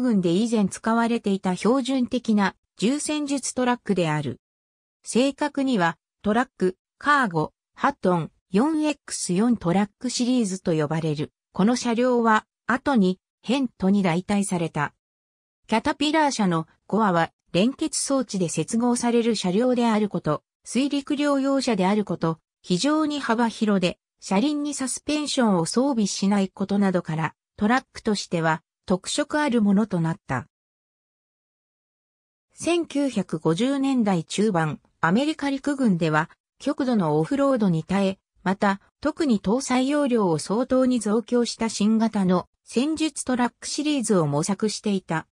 軍で以前使われていた標準的な重戦術トラックである。正確にはトラック、カーゴ、ハトン 4X4 トラックシリーズと呼ばれる。この車両は後にヘントに代替された。キャタピラー車のコアは連結装置で接合される車両であること、水陸両用車であること、非常に幅広で、車輪にサスペンションを装備しないことなどから、トラックとしては特色あるものとなった。1950年代中盤、アメリカ陸軍では、極度のオフロードに耐え、また、特に搭載容量を相当に増強した新型の戦術トラックシリーズを模索していた。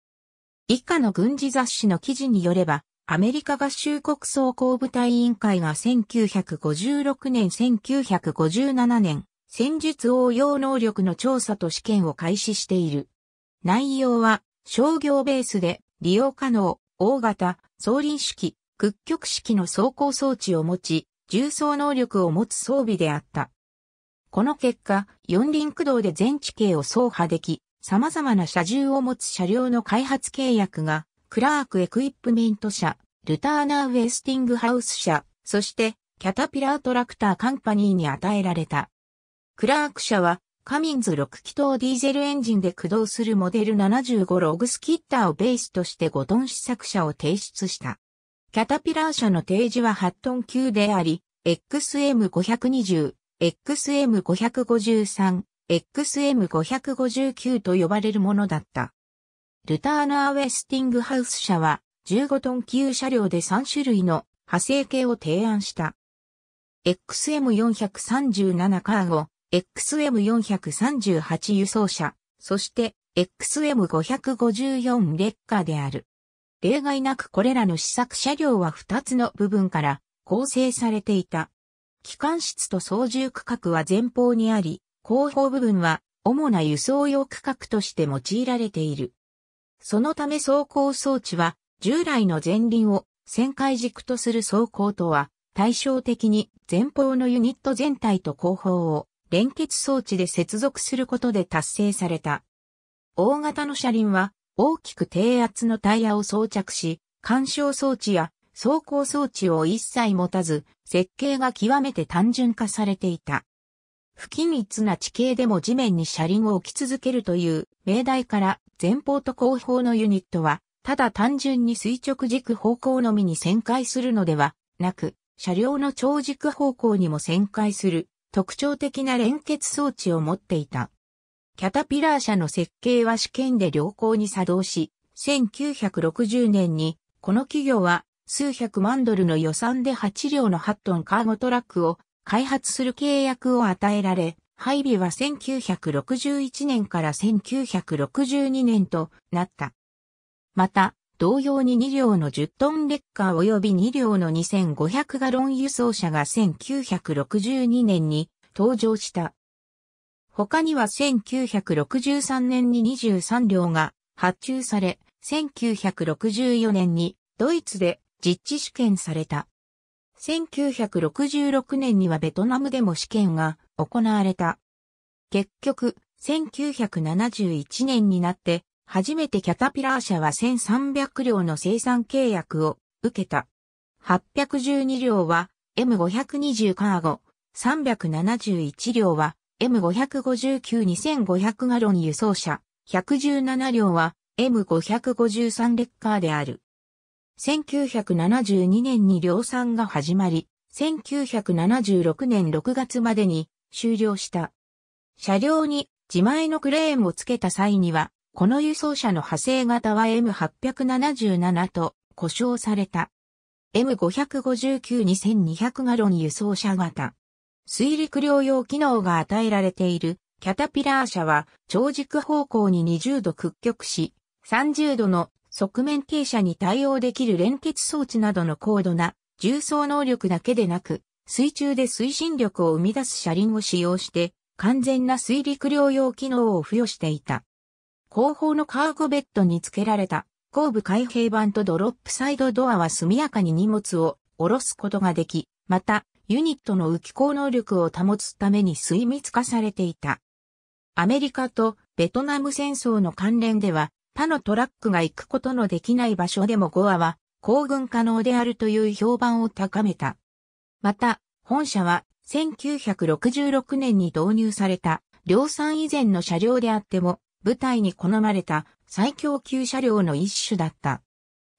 以下の軍事雑誌の記事によれば、アメリカ合衆国総工部隊委員会が1956年1957年、戦術応用能力の調査と試験を開始している。内容は商業ベースで利用可能、大型、送輪式、屈曲式の走行装置を持ち、重装能力を持つ装備であった。この結果、四輪駆動で全地形を走破でき、様々な車重を持つ車両の開発契約が、クラークエクイップメント社、ルターナーウェスティングハウス社、そして、キャタピラートラクターカンパニーに与えられた。クラーク社は、カミンズ6気筒ディーゼルエンジンで駆動するモデル75ログスキッターをベースとして5トン試作車を提出した。キャタピラー車の提示は8トン級であり、XM520、XM553、XM559 と呼ばれるものだった。ルターナー・ウェスティングハウス社は15トン級車両で3種類の派生系を提案した。XM437 カーゴ、XM438 輸送車、そして XM554 レッカーである。例外なくこれらの試作車両は2つの部分から構成されていた。機関室と操縦区画は前方にあり、後方部分は主な輸送用区画として用いられている。そのため走行装置は従来の前輪を旋回軸とする走行とは対照的に前方のユニット全体と後方を連結装置で接続することで達成された。大型の車輪は大きく低圧のタイヤを装着し、干渉装置や走行装置を一切持たず、設計が極めて単純化されていた。不均一な地形でも地面に車輪を置き続けるという命題から前方と後方のユニットは、ただ単純に垂直軸方向のみに旋回するのではなく、車両の長軸方向にも旋回する特徴的な連結装置を持っていた。キャタピラー社の設計は試験で良好に作動し、1960年にこの企業は数百万ドルの予算で8両の8トンカーゴトラックを開発する契約を与えられ、配備は1961年から1962年となった。また、同様に2両の10トンレッカー及び2両の2500ガロン輸送車が1962年に登場した。他には1963年に23両が発注され、1964年にドイツで実地試験された。1966年にはベトナムでも試験が行われた。結局、1971年になって初めてキャタピラー社は1300両の生産契約を受けた。812両は M520 カーゴ、371両は M559-2500 ガロン輸送車、117両は M553 レッカーである。1972年に量産が始まり、1976年6月までに終了した。車両に自前のクレーンをつけた際には、この輸送車の派生型は M877 と呼称された。M559-2200 ガロン輸送車型。水陸両用機能が与えられているキャタピラー車は長軸方向に20度屈曲し、30度の側面傾斜に対応できる連結装置などの高度な重装能力だけでなく、水中で推進力を生み出す車輪を使用して、完全な水陸両用機能を付与していた。後方のカーゴベッドに付けられた後部開閉板とドロップサイドドアは速やかに荷物を下ろすことができ、また、ユニットの浮き行能力を保つために水密化されていた。アメリカとベトナム戦争の関連では、他のトラックが行くことのできない場所でもゴアは、行軍可能であるという評判を高めた。また、本社は1966年に導入された量産以前の車両であっても部隊に好まれた最強級車両の一種だった。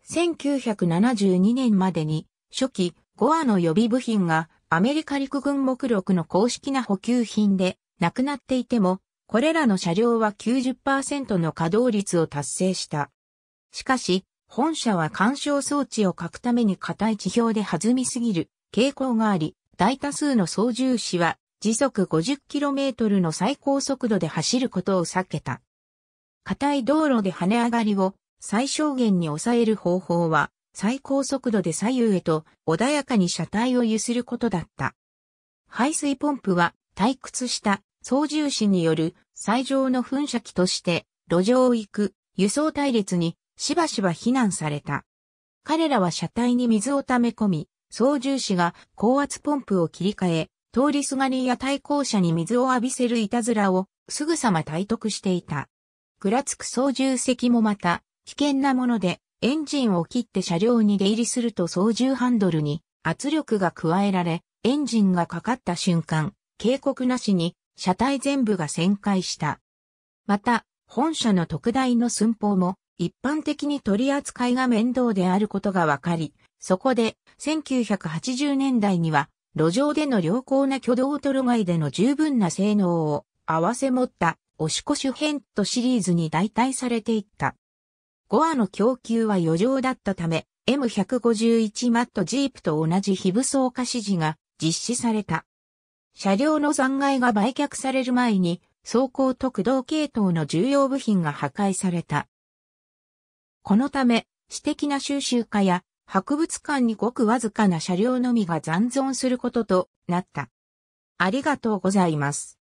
1972年までに初期5アの予備部品がアメリカ陸軍目録の公式な補給品でなくなっていても、これらの車両は90%の稼働率を達成した。しかし、本社は干渉装置を書くために硬い地表で弾みすぎる傾向があり、大多数の操縦士は時速 50km の最高速度で走ることを避けた。硬い道路で跳ね上がりを最小限に抑える方法は、最高速度で左右へと穏やかに車体を揺することだった。排水ポンプは退屈した操縦士による最上の噴射機として路上を行く輸送隊列にしばしば避難された。彼らは車体に水を溜め込み、操縦士が高圧ポンプを切り替え、通りすがりや対向車に水を浴びせるいたずらをすぐさま体得していた。ぐらつく操縦席もまた、危険なもので、エンジンを切って車両に出入りすると操縦ハンドルに圧力が加えられ、エンジンがかかった瞬間、警告なしに車体全部が旋回した。また、本社の特大の寸法も一般的に取り扱いが面倒であることがわかり、そこで1980年代には路上での良好な挙動トロ外での十分な性能を合わせ持ったオシコシュヘントシリーズに代替されていった。ゴアの供給は余剰だったため、M151 マットジープと同じ非武装化指示が実施された。車両の残骸が売却される前に、走行特動系統の重要部品が破壊された。このため、私的な収集家や博物館にごくわずかな車両のみが残存することとなった。ありがとうございます。